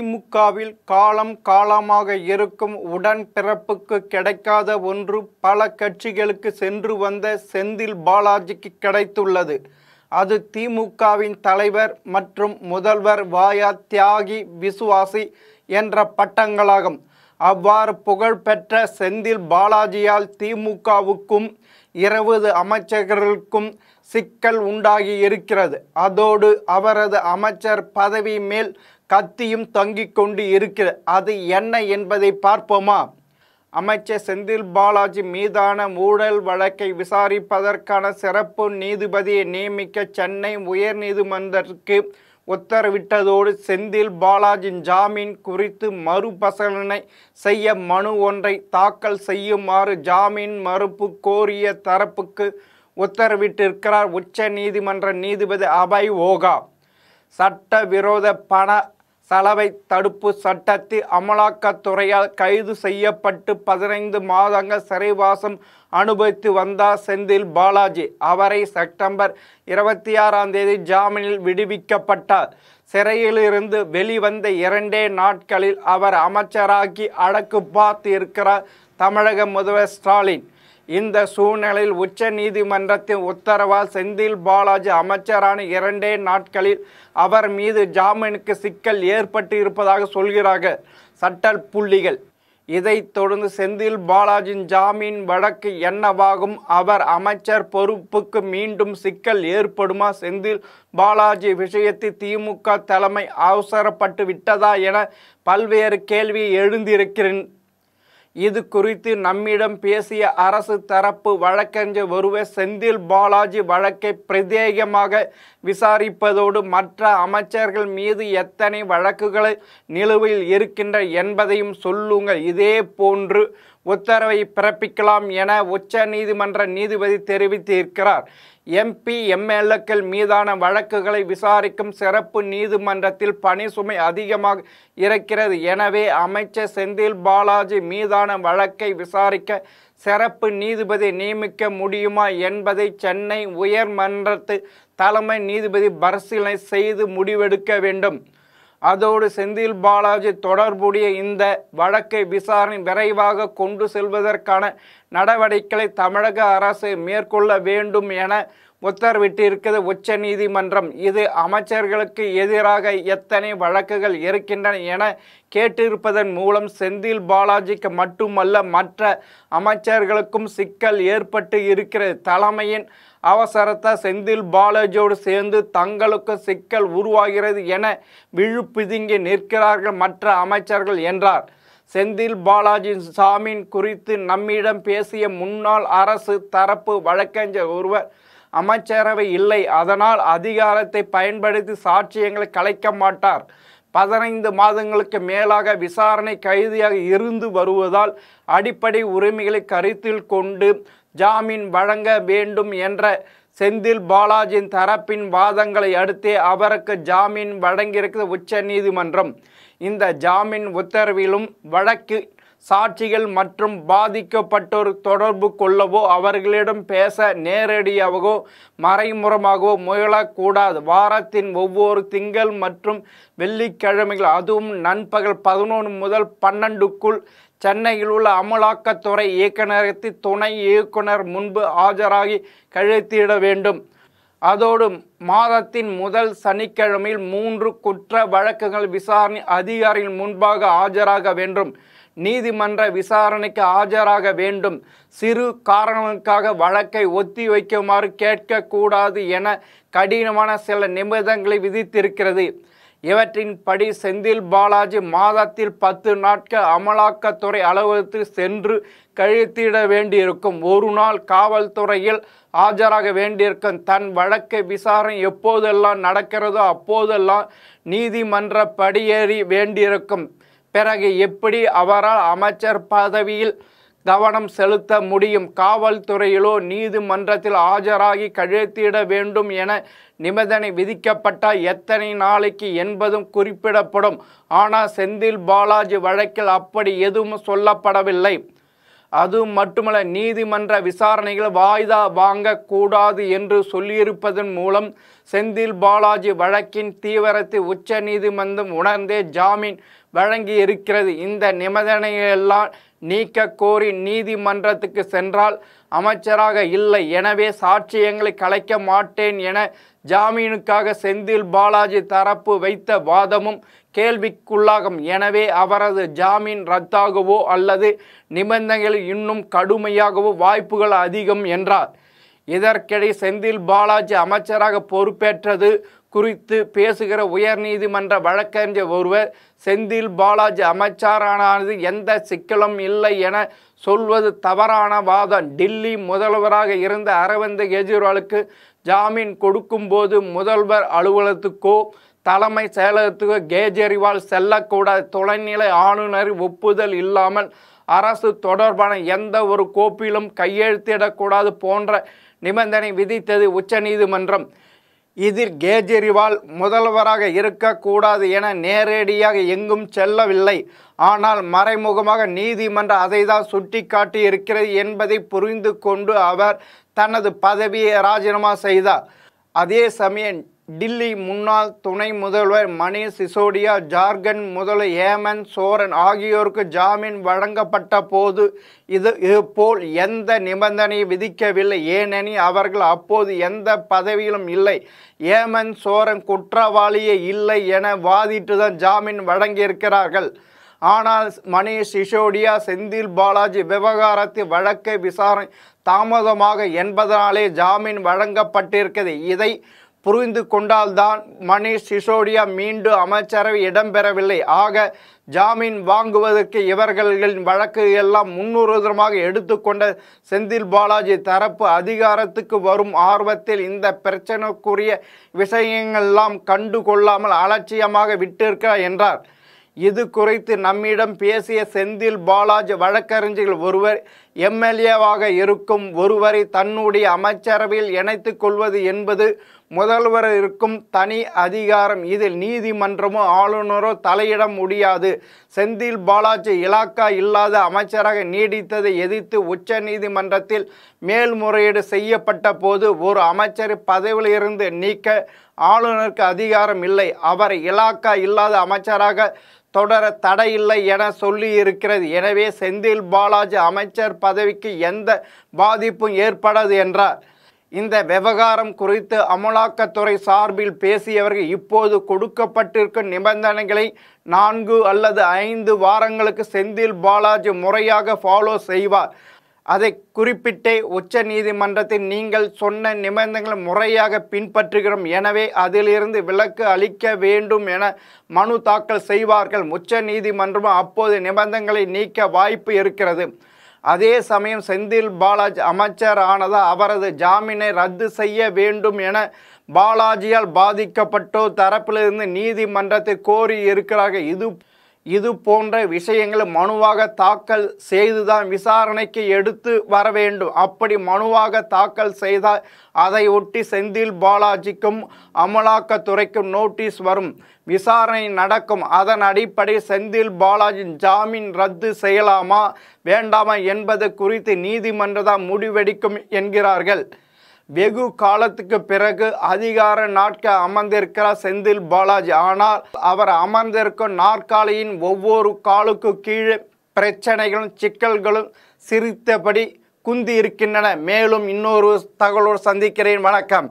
திமுகவில் காலம் காலமாக இருக்கும் உடன்பிறப்புக்கு கிடைக்காத ஒன்று பல கட்சிகளுக்கு சென்று வந்த செந்தில் பாலாஜிக்கு கிடைத்துள்ளது அது திமுகவின் தலைவர் மற்றும் முதல்வர் வாயா தியாகி விசுவாசி என்ற பட்டங்களாகும் அவ்வாறு புகழ்பெற்ற செந்தில் பாலாஜியால் திமுகவுக்கும் இருபது அமைச்சர்களுக்கும் சிக்கல் உண்டாகி இருக்கிறது அதோடு அவரது அமைச்சர் பதவி மேல் கத்தியும் தங்கிக் கொண்டு இருக்கிற அது என்ன என்பதை பார்ப்போமா அமைச்சர் செந்தில் பாலாஜி மீதான ஊழல் வழக்கை விசாரிப்பதற்கான சிறப்பு நீதிபதியை நியமிக்க சென்னை உயர்நீதிமன்றத்திற்கு உத்தரவிட்டதோடு செந்தில் பாலாஜியின் ஜாமீன் குறித்து மறுபசலனை செய்ய மனு ஒன்றை தாக்கல் செய்யுமாறு ஜாமீன் மறுப்பு கோரிய தரப்புக்கு உத்தரவிட்டிருக்கிறார் உச்ச நீதிமன்ற நீதிபதி அபய் ஓகா சட்டவிரோத பண சலவை தடுப்பு சட்டத்தை அமலாக்கத்துறையால் கைது செய்யப்பட்டு பதினைந்து மாதங்கள் சிறைவாசம் அனுபவித்து வந்தார் செந்தில் பாலாஜி அவரை செப்டம்பர் இருபத்தி ஆறாம் தேதி ஜாமீனில் விடுவிக்கப்பட்டார் சிறையிலிருந்து வெளிவந்த இரண்டே நாட்களில் அவர் அமைச்சராக்கி அடக்கு பார்த்து இருக்கிறார் தமிழக முதல்வர் ஸ்டாலின் இந்த சூழ்நிலையில் உச்ச நீதிமன்றத்தின் உத்தரவால் செந்தில் பாலாஜி அமைச்சரான இரண்டே நாட்களில் அவர் மீது ஜாமீனுக்கு சிக்கல் ஏற்பட்டு இருப்பதாக சொல்கிறார்கள் சட்ட புள்ளிகள் இதைத் தொடர்ந்து செந்தில் பாலாஜியின் ஜாமீன் வழக்கு என்னவாகும் அவர் அமைச்சர் பொறுப்புக்கு மீண்டும் சிக்கல் ஏற்படுமா செந்தில் பாலாஜி விஷயத்தில் திமுக தலைமை அவசரப்பட்டு விட்டதா என பல்வேறு கேள்வி எழுந்திருக்கிறேன் இது குறித்து நம்மிடம் பேசிய அரசு தரப்பு வழக்கறிஞர் ஒருவர் செந்தில் பாலாஜி வழக்கை பிரத்யேகமாக விசாரிப்பதோடு மற்ற அமைச்சர்கள் மீது எத்தனை வழக்குகள் நிலுவையில் இருக்கின்றன என்பதையும் சொல்லுங்கள் இதே போன்று உத்தரவை பிறப்பிக்கலாம் என உச்ச நீதிமன்ற நீதிபதி தெரிவித்திருக்கிறார் எம்பி எம்எல்ஏக்கள் மீதான வழக்குகளை விசாரிக்கும் சிறப்பு நீதிமன்றத்தில் பணி சுமை அதிகமாக இருக்கிறது எனவே அமைச்சர் செந்தில் பாலாஜி மீதான வழக்கை விசாரிக்க சிறப்பு நீதிபதி நியமிக்க முடியுமா என்பதை சென்னை உயர்மன்றத்து தலைமை நீதிபதி பரிசீலனை செய்து முடிவெடுக்க வேண்டும் அதோடு செந்தில் பாலாஜி தொடர்புடைய இந்த வழக்கை விசாரணை விரைவாக கொண்டு செல்வதற்கான நடவடிக்கைகளை தமிழக அரசு மேற்கொள்ள வேண்டும் என உத்தரவிட்டிருக்கிறது உச்ச நீதிமன்றம் இது அமைச்சர்களுக்கு எதிராக எத்தனை வழக்குகள் இருக்கின்றன என கேட்டிருப்பதன் மூலம் செந்தில் பாலாஜிக்கு மட்டுமல்ல மற்ற அமைச்சர்களுக்கும் சிக்கல் ஏற்பட்டு இருக்கிறது தலைமையின் அவசரத்தை செந்தில் பாலாஜியோடு சேர்ந்து தங்களுக்கு சிக்கல் உருவாகிறது என விழுப்பிதுங்கி நிற்கிறார்கள் மற்ற அமைச்சர்கள் என்றார் செந்தில் பாலாஜி ஜாமீன் குறித்து நம்மிடம் பேசிய முன்னாள் அரசு தரப்பு வழக்கறிஞர் ஒருவர் அமைச்சரவை இல்லை அதனால் அதிகாரத்தை பயன்படுத்தி சாட்சியங்களை கலைக்க மாட்டார் பதினைந்து மாதங்களுக்கு மேலாக விசாரணை கைதியாக இருந்து வருவதால் அடிப்படை உரிமைகளை கருத்தில் கொண்டு ஜாமீன் வழங்க வேண்டும் என்ற செந்தில் பாலாஜியின் தரப்பின் வாதங்களை அடுத்தே அவருக்கு ஜாமீன் வழங்கியிருக்கிறது உச்ச நீதிமன்றம் இந்த ஜாமீன் உத்தரவிலும் வழக்கு சாட்சிகள் மற்றும் பாதிக்கப்பட்டோர் தொடர்பு கொள்ளவோ அவர்களிடம் பேச நேரடியாகவோ மறைமுறமாகவோ முயலக்கூடாது வாரத்தின் ஒவ்வொரு திங்கள் மற்றும் வெள்ளிக்கிழமைகள் அதுவும் நண்பகல் பதினொன்று முதல் பன்னெண்டுக்குள் சென்னையில் உள்ள அமலாக்கத்துறை இயக்குநரகத்தின் துணை இயக்குனர் முன்பு ஆஜராகி கழுத்திட வேண்டும் அதோடு மாதத்தின் முதல் சனிக்கிழமையில் மூன்று குற்ற வழக்குகள் விசாரணை அதிகாரிகள் முன்பாக ஆஜராக வேண்டும் நீதிமன்ற விசாரணைக்கு ஆஜராக வேண்டும் சிறு காரணங்களுக்காக வழக்கை ஒத்தி வைக்குமாறு கேட்கக்கூடாது என கடினமான சில நிமிடங்களை விதித்திருக்கிறது இவற்றின்படி செந்தில் பாலாஜி மாதத்தில் பத்து நாட்கள் அமலாக்கத்துறை அலுவலகத்தில் சென்று கழித்திட வேண்டியிருக்கும் ஒரு நாள் காவல்துறையில் ஆஜராக வேண்டியிருக்கும் தன் வழக்கை விசாரணை எப்போதெல்லாம் நடக்கிறதோ அப்போதெல்லாம் நீதிமன்ற படியேறி வேண்டியிருக்கும் பிறகு எப்படி அவரால் அமைச்சர் பதவியில் கவனம் செலுத்த முடியும் காவல்துறையிலோ நீதிமன்றத்தில் ஆஜராகி கழுத்திட வேண்டும் என நிபந்தனை விதிக்கப்பட்ட எத்தனை நாளைக்கு என்பதும் குறிப்பிடப்படும் ஆனால் செந்தில் பாலாஜி வழக்கில் அப்படி எதுவும் சொல்லப்படவில்லை அது மட்டுமல்ல நீதிமன்ற விசாரணைகள் வாய்தா வாங்கக்கூடாது என்று சொல்லியிருப்பதன் மூலம் செந்தில் பாலாஜி வழக்கின் தீவிரத்தை உச்ச நீதிமன்றம் உணர்ந்தே ஜாமீன் வழங்கியிருக்கிறது இந்த நிபந்தனையெல்லாம் நீக்க கோரி நீதிமன்றத்துக்கு சென்றால் அமைச்சராக இல்லை எனவே சாட்சியங்களை கலைக்க மாட்டேன் என ஜாமீனுக்காக செந்தில் பாலாஜி தரப்பு வைத்த வாதமும் கேள்விக்குள்ளாகும் எனவே அவரது ஜாமீன் ரத்தாகவோ அல்லது நிபந்தனைகள் இன்னும் கடுமையாகவோ வாய்ப்புகள் அதிகம் என்றார் இதற்கிடையே செந்தில் பாலாஜி அமைச்சராக பொறுப்பேற்றது குறித்து பேசுகிற உயர்நீதிமன்ற வழக்கறிஞர் ஒருவர் செந்தில் பாலாஜி அமைச்சரானது எந்த சிக்கலும் இல்லை என சொல்வது தவறான வாதம் டில்லி முதல்வராக இருந்த அரவிந்த் கெஜ்ரிவாலுக்கு ஜாமீன் கொடுக்கும்போது முதல்வர் அலுவலகத்துக்கோ தலைமை செயலகத்துக்கோ கேஜரிவால் செல்லக்கூடாது தொலைநிலை ஆளுநர் ஒப்புதல் இல்லாமல் அரசு தொடர்பான எந்த ஒரு கோப்பிலும் கையெழுத்திடக்கூடாது போன்ற நிபந்தனை விதித்தது உச்சநீதிமன்றம் இதில் கேஜரிவால் முதல்வராக இருக்கக்கூடாது என நேரடியாக எங்கும் செல்லவில்லை ஆனால் மறைமுகமாக நீதிமன்றம் அதை தான் சுட்டி காட்டியிருக்கிறது என்பதை புரிந்து கொண்டு அவர் தனது பதவியை ராஜினாமா செய்தார் அதே சமயம் டில்லி முன்னாள் துணை முதல்வர் மணீஷ் சிசோடியா ஜார்க்கண்ட் முதல் ஹேமந்த் சோரன் ஆகியோருக்கு ஜாமீன் வழங்கப்பட்ட போது இது இதுபோல் எந்த நிபந்தனை விதிக்கவில்லை ஏனெனில் அவர்கள் அப்போது எந்த பதவியிலும் இல்லை ஹேமந்த் சோரன் குற்றவாளியே இல்லை என வாதிட்டு தான் ஜாமீன் வழங்கியிருக்கிறார்கள் ஆனால் மணீஷ் சிசோடியா செந்தில் பாலாஜி விவகாரத்தில் வழக்கை விசாரணை தாமதமாக என்பதனாலே ஜாமீன் வழங்கப்பட்டிருக்கிறது இதை புரிந்து கொண்டால்தான் மணிஷ் சிசோடியா மீண்டும் அமைச்சரவை இடம்பெறவில்லை ஆக ஜாமீன் வாங்குவதற்கு இவர்களின் வழக்கு எல்லாம் முன்னுதாரணமாக எடுத்துக்கொண்ட செந்தில் பாலாஜி தரப்பு அதிகாரத்துக்கு வரும் ஆர்வத்தில் இந்த பிரச்சனைக்குரிய விஷயங்கள்லாம் கண்டு கொள்ளாமல் அலட்சியமாக விட்டிருக்கிறார் என்றார் இது குறித்து நம்மிடம் பேசிய செந்தில் பாலாஜி வழக்கறிஞர்கள் ஒருவர் எம்எல்ஏவாக இருக்கும் ஒருவரை தன்னுடைய அமைச்சரவையில் இணைத்து கொள்வது என்பது இருக்கும் தனி அதிகாரம் இதில் நீதிமன்றமோ ஆளுநரோ தலையிட முடியாது செந்தில் பாலாஜி இலாக்கா இல்லாத அமைச்சராக நீடித்ததை எதிர்த்து உச்ச நீதிமன்றத்தில் மேல்முறையீடு செய்யப்பட்ட போது ஒரு அமைச்சர் பதவியிலிருந்து நீக்க ஆளுநருக்கு அதிகாரம் இல்லை அவர் இலாக்கா இல்லாத அமைச்சராக தொடர தடையில்லை என சொல்லி இருக்கிறது எனவே செந்தில் பாலாஜி அமைச்சர் பதவிக்கு எந்த பாதிப்பும் ஏற்படாது என்றார் இந்த விவகாரம் குறித்து அமலாக்கத்துறை சார்பில் பேசியவர்கள் இப்போது கொடுக்கப்பட்டிருக்கும் நிபந்தனைகளை நான்கு அல்லது ஐந்து வாரங்களுக்கு செந்தில் பாலாஜி முறையாக ஃபாலோ செய்வார் அதை குறிப்பிட்டே உச்ச நீதிமன்றத்தில் நீங்கள் சொன்ன நிபந்தனைகளை முறையாக பின்பற்றுகிறோம் எனவே அதிலிருந்து விலக்கு அளிக்க வேண்டும் என மனு தாக்கல் செய்வார்கள் உச்ச நீதிமன்றம் அப்போது நிபந்தனைகளை நீக்க வாய்ப்பு இருக்கிறது அதே சமயம் செந்தில் பாலாஜ் அமைச்சர் ஆனதால் அவரது ஜாமீனை ரத்து செய்ய வேண்டும் என பாலாஜியால் பாதிக்கப்பட்டோர் தரப்பிலிருந்து நீதிமன்றத்தை கோரி இருக்கிறார்கள் இது இது போன்ற விஷயங்களை மனுவாக தாக்கல் செய்துதான் விசாரணைக்கு எடுத்து வர வேண்டும் அப்படி மனுவாக தாக்கல் செய்தால் அதை ஒட்டி செந்தில் பாலாஜிக்கும் அமலாக்கத்துறைக்கும் நோட்டீஸ் வரும் விசாரணை நடக்கும் அதன் அடிப்படை செந்தில் பாலாஜி ஜாமீன் ரத்து செய்யலாமா வேண்டாமா என்பது குறித்து நீதிமன்றதான் முடிவெடுக்கும் என்கிறார்கள் வெகு காலத்துக்கு பிறகு அதிகார நாட்க அமர்ந்திருக்கிறார் செந்தில் பாலாஜி ஆனால் அவர் அமர்ந்திருக்கும் நாற்காலியின் ஒவ்வொரு காலுக்கு கீழே பிரச்சனைகளும் சிக்கல்களும் சிரித்தபடி குந்தி இருக்கின்றன மேலும் இன்னொரு தகவலோடு சந்திக்கிறேன் வணக்கம்